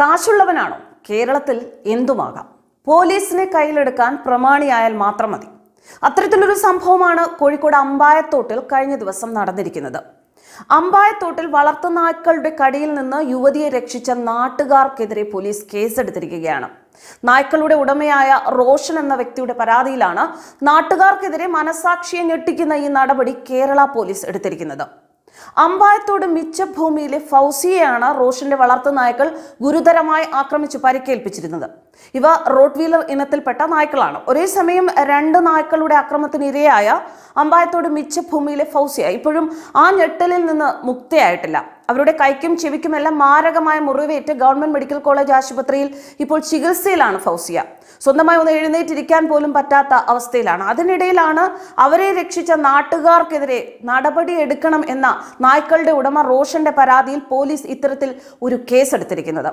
കാശുള്ളവനാണോ കേരളത്തിൽ എന്തുമാകാം പോലീസിനെ കയ്യിലെടുക്കാൻ പ്രമാണിയായാൽ മാത്രം മതി അത്തരത്തിലൊരു സംഭവമാണ് കോഴിക്കോട് അമ്പായത്തോട്ടിൽ കഴിഞ്ഞ ദിവസം നടന്നിരിക്കുന്നത് അമ്പായത്തോട്ടിൽ വളർത്തുനായ്ക്കളുടെ കടിയിൽ നിന്ന് യുവതിയെ രക്ഷിച്ച നാട്ടുകാർക്കെതിരെ പോലീസ് കേസെടുത്തിരിക്കുകയാണ് നായ്ക്കളുടെ ഉടമയായ റോഷൻ എന്ന വ്യക്തിയുടെ പരാതിയിലാണ് നാട്ടുകാർക്കെതിരെ മനസാക്ഷിയെ ഞെട്ടിക്കുന്ന ഈ നടപടി കേരള പോലീസ് എടുത്തിരിക്കുന്നത് അമ്പായത്തോട് ഭൂമിയിലെ ഫൗസിയെയാണ് റോഷന്റെ നായ്ക്കൾ ഗുരുതരമായി ആക്രമിച്ചു പരിക്കേൽപ്പിച്ചിരുന്നത് ഇവ റോഡ് വീലർ ഇനത്തിൽപ്പെട്ട നായ്ക്കളാണ് ഒരേ സമയം രണ്ട് നായ്ക്കളുടെ ആക്രമത്തിന് ഇരയായ അമ്പായത്തോട് മിച്ച ഭൂമിയിലെ ഫൗസിയ ഇപ്പോഴും ആ ഞെട്ടലിൽ നിന്ന് മുക്തയായിട്ടില്ല അവരുടെ കൈക്കും ചെവിക്കുമെല്ലാം മാരകമായ മുറിവേറ്റ് ഗവൺമെന്റ് മെഡിക്കൽ കോളേജ് ആശുപത്രിയിൽ ഇപ്പോൾ ചികിത്സയിലാണ് ഫൗസിയ സ്വന്തമായി ഒന്ന് എഴുന്നേറ്റിരിക്കാൻ പോലും പറ്റാത്ത അവസ്ഥയിലാണ് അതിനിടയിലാണ് അവരെ രക്ഷിച്ച നാട്ടുകാർക്കെതിരെ നടപടി എടുക്കണം എന്ന നായ്ക്കളുടെ ഉടമ റോഷന്റെ പരാതിയിൽ പോലീസ് ഇത്തരത്തിൽ ഒരു കേസെടുത്തിരിക്കുന്നത്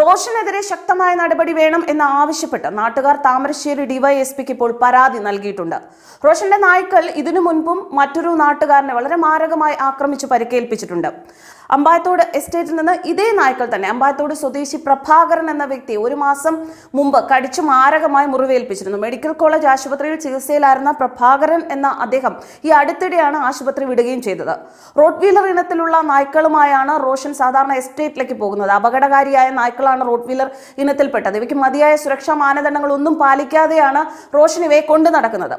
റോഷനെതിരെ ശക്തമായ നടപടി വേണം എന്ന് ആവശ്യപ്പെട്ട് നാട്ടുകാർ താമരശ്ശേരി ഡിവൈഎസ്പിക്ക് ഇപ്പോൾ പരാതി നൽകിയിട്ടുണ്ട് റോഷന്റെ നായ്ക്കൾ ഇതിനു മുൻപും മറ്റൊരു നാട്ടുകാരനെ വളരെ മാരകമായി ആക്രമിച്ചു പരിക്കേൽപ്പിച്ചിട്ടുണ്ട് അമ്പായത്തോട് എസ്റ്റേറ്റിൽ നിന്ന് ഇതേ നായ്ക്കൾ തന്നെ അമ്പായത്തോട് സ്വദേശി പ്രഭാകരൻ എന്ന വ്യക്തി ഒരു മാസം മുമ്പ് കടിച്ചു മാരകമായി മുറിവേൽപ്പിച്ചിരുന്നു മെഡിക്കൽ കോളേജ് ആശുപത്രിയിൽ ചികിത്സയിലായിരുന്ന പ്രഭാകരൻ എന്ന അദ്ദേഹം ഈ അടുത്തിടെയാണ് ആശുപത്രി വിടുകയും ചെയ്തത് റോഡ് വീലർ ഇനത്തിലുള്ള നായ്ക്കളുമായാണ് റോഷൻ സാധാരണ എസ്റ്റേറ്റിലേക്ക് പോകുന്നത് അപകടകാരിയായ നായ്ക്കളാണ് റോഡ് വീലർ ഇനത്തിൽപ്പെട്ടത് ഇവയ്ക്ക് മതിയായ സുരക്ഷാ മാനദണ്ഡങ്ങൾ ഒന്നും പാലിക്കാതെയാണ് റോഷൻ ഇവയെ കൊണ്ടു നടക്കുന്നത്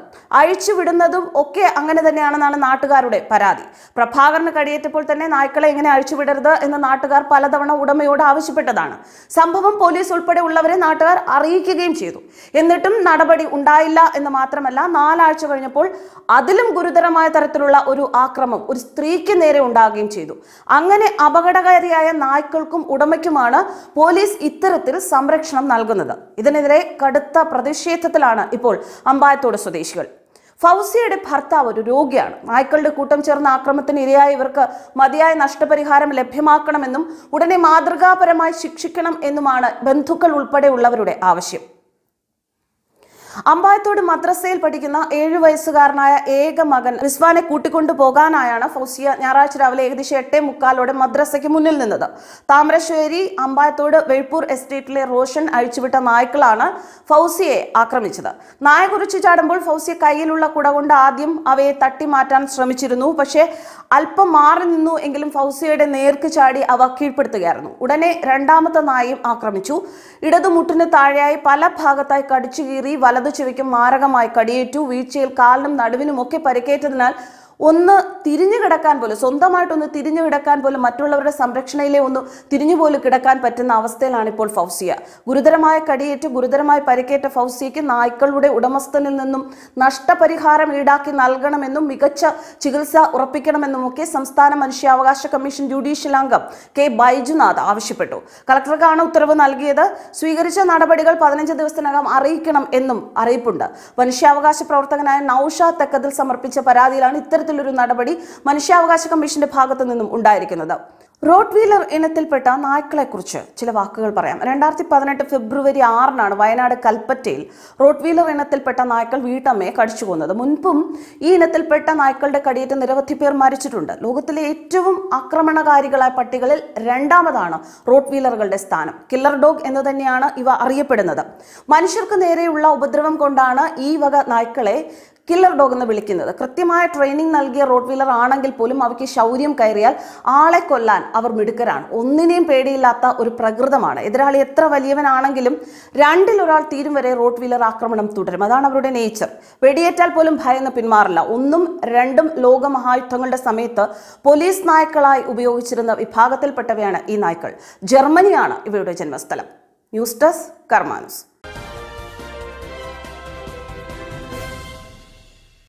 വിടുന്നതും ഒക്കെ അങ്ങനെ തന്നെയാണെന്നാണ് നാട്ടുകാരുടെ പരാതി പ്രഭാകരന് കടിയേറ്റപ്പോൾ തന്നെ നായ്ക്കളെ എങ്ങനെ അയച്ചുവിടരുത് എന്ന് നാട്ടുകാർ പലതവണ ഉടമയോട് ആവശ്യപ്പെട്ടതാണ് സംഭവം പോലീസ് ഉൾപ്പെടെ ഉള്ളവരെ നാട്ടുകാർ അറിയിക്കുകയും ചെയ്തു എന്നിട്ടും നടപടി ഉണ്ടായില്ല എന്ന് മാത്രമല്ല നാലാഴ്ച കഴിഞ്ഞപ്പോൾ അതിലും ഗുരുതരമായ തരത്തിലുള്ള ഒരു ആക്രമം ഒരു സ്ത്രീക്ക് നേരെ ഉണ്ടാകുകയും ചെയ്തു അങ്ങനെ അപകടകാരിയായ നായ്ക്കൾക്കും ഉടമയ്ക്കുമാണ് പോലീസ് ഇത്തരത്തിൽ സംരക്ഷണം നൽകുന്നത് ഇതിനെതിരെ കടുത്ത പ്രതിഷേധത്തിലാണ് ഇപ്പോൾ അമ്പായത്തോട് സ്വദേശികൾ ഫൗസിയയുടെ ഭർത്താവ് ഒരു രോഗിയാണ് നായ്ക്കളുടെ കൂട്ടം ചേർന്ന ആക്രമത്തിന് ഇരയായ ഇവർക്ക് മതിയായ നഷ്ടപരിഹാരം ലഭ്യമാക്കണമെന്നും ഉടനെ മാതൃകാപരമായി ശിക്ഷിക്കണം എന്നുമാണ് ബന്ധുക്കൾ ഉൾപ്പെടെയുള്ളവരുടെ ആവശ്യം അമ്പായത്തോട് മദ്രസയിൽ പഠിക്കുന്ന ഏഴു വയസ്സുകാരനായ ഏക മകൻ റിസ്വാനെ കൂട്ടിക്കൊണ്ടു പോകാനായാണ് ഫൗസിയ ഞായറാഴ്ച രാവിലെ ഏകദേശം എട്ടേ മുക്കാലോടെ മദ്രസയ്ക്ക് മുന്നിൽ നിന്നത് താമരശ്ശേരി അമ്പായത്തോട് വെഴുപ്പൂർ എസ്റ്റേറ്റിലെ റോഷൻ അഴിച്ചുവിട്ട നായ്ക്കളാണ് ഫൗസിയെ ആക്രമിച്ചത് നായ കുറിച്ച് ചാടുമ്പോൾ ഫൗസിയ കയ്യിലുള്ള കുട കൊണ്ട് ആദ്യം അവയെ തട്ടിമാറ്റാൻ ശ്രമിച്ചിരുന്നു പക്ഷേ അല്പം മാറി നിന്നു എങ്കിലും ഫൗസിയയുടെ നേർക്ക് ചാടി അവ കീഴ്പ്പെടുത്തുകയായിരുന്നു ഉടനെ രണ്ടാമത്തെ നായയും ആക്രമിച്ചു ഇടതുമുട്ടിന് താഴെയായി പല ഭാഗത്തായി കടിച്ചു കീറി വലത് ചെവിക്കും മാരകമായി കടിയേറ്റു വീഴ്ചയിൽ കാലിനും നടുവിനുമൊക്കെ പരിക്കേറ്റതിനാൽ ഒന്ന് തിരിഞ്ഞു കിടക്കാൻ പോലും സ്വന്തമായിട്ടൊന്ന് തിരിഞ്ഞു കിടക്കാൻ പോലും മറ്റുള്ളവരുടെ സംരക്ഷണയിലെ ഒന്ന് തിരിഞ്ഞു പോലും കിടക്കാൻ പറ്റുന്ന അവസ്ഥയിലാണ് ഇപ്പോൾ ഫൗസിയ ഗുരുതരമായ കടിയേറ്റ് ഗുരുതരമായി പരിക്കേറ്റ ഫൗസിയയ്ക്ക് നായ്ക്കളുടെ ഉടമസ്ഥനിൽ നിന്നും നഷ്ടപരിഹാരം ഈടാക്കി നൽകണമെന്നും മികച്ച ചികിത്സ ഉറപ്പിക്കണമെന്നുമൊക്കെ സംസ്ഥാന മനുഷ്യാവകാശ കമ്മീഷൻ ജുഡീഷ്യൽ അംഗം കെ ബൈജുനാഥ് ആവശ്യപ്പെട്ടു കളക്ടർക്കാണ് ഉത്തരവ് നൽകിയത് സ്വീകരിച്ച നടപടികൾ പതിനഞ്ച് ദിവസത്തിനകം അറിയിക്കണം എന്നും അറിയിപ്പുണ്ട് മനുഷ്യാവകാശ പ്രവർത്തകനായ നൌഷ തെക്കതിൽ സമർപ്പിച്ച പരാതിയിലാണ് ഇത്തരം ഇത്തരത്തിലൊരു നടപടി മനുഷ്യാവകാശ കമ്മീഷന്റെ ഭാഗത്തു നിന്നും ഉണ്ടായിരിക്കുന്നത് റോഡ് വീലർ ഇനത്തിൽപ്പെട്ട നായ്ക്കളെക്കുറിച്ച് ചില വാക്കുകൾ പറയാം രണ്ടായിരത്തി പതിനെട്ട് ഫെബ്രുവരി ആറിനാണ് വയനാട് കൽപ്പറ്റയിൽ റോഡ് വീലർ ഇനത്തിൽപ്പെട്ട നായ്ക്കൾ വീട്ടമ്മയെ കടിച്ചു കൊന്നത് മുൻപും ഈ ഇനത്തിൽപ്പെട്ട നായ്ക്കളുടെ കടിയേറ്റ് നിരവധി പേർ മരിച്ചിട്ടുണ്ട് ലോകത്തിലെ ഏറ്റവും ആക്രമണകാരികളായ പട്ടികളിൽ രണ്ടാമതാണ് റോഡ് വീലറുകളുടെ സ്ഥാനം കില്ലർ ഡോഗ് എന്ന് തന്നെയാണ് ഇവ അറിയപ്പെടുന്നത് മനുഷ്യർക്ക് നേരെയുള്ള ഉപദ്രവം കൊണ്ടാണ് ഈ വക നായ്ക്കളെ കില്ലർ ഡോഗ് എന്ന് വിളിക്കുന്നത് കൃത്യമായ ട്രെയിനിങ് നൽകിയ റോഡ് വീലർ ആണെങ്കിൽ പോലും അവയ്ക്ക് ശൗര്യം കയറിയാൽ ആളെ കൊല്ലാൻ അവർ മിടുക്കരാണ് ഒന്നിനെയും പേടിയില്ലാത്ത ഒരു പ്രകൃതമാണ് എതിരാളി എത്ര വലിയവനാണെങ്കിലും രണ്ടിൽ ഒരാൾ തീരും വരെ റോഡ് വീലർ ആക്രമണം തുടരും അതാണ് അവരുടെ നേച്ചർ വെടിയേറ്റാൽ പോലും ഭയന്ന് പിന്മാറില്ല ഒന്നും രണ്ടും ലോകമഹായുദ്ധങ്ങളുടെ സമയത്ത് പോലീസ് നായ്ക്കളായി ഉപയോഗിച്ചിരുന്ന വിഭാഗത്തിൽപ്പെട്ടവയാണ് ഈ നായ്ക്കൾ ജർമ്മനിയാണ് ഇവരുടെ ജന്മസ്ഥലം ന്യൂസ് ഡെസ്ക് കർമാനുസ്